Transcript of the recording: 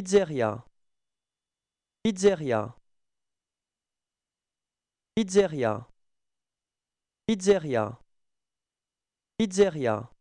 Pizzeria. Pizzeria. Pizzeria. Pizzeria. Pizzeria.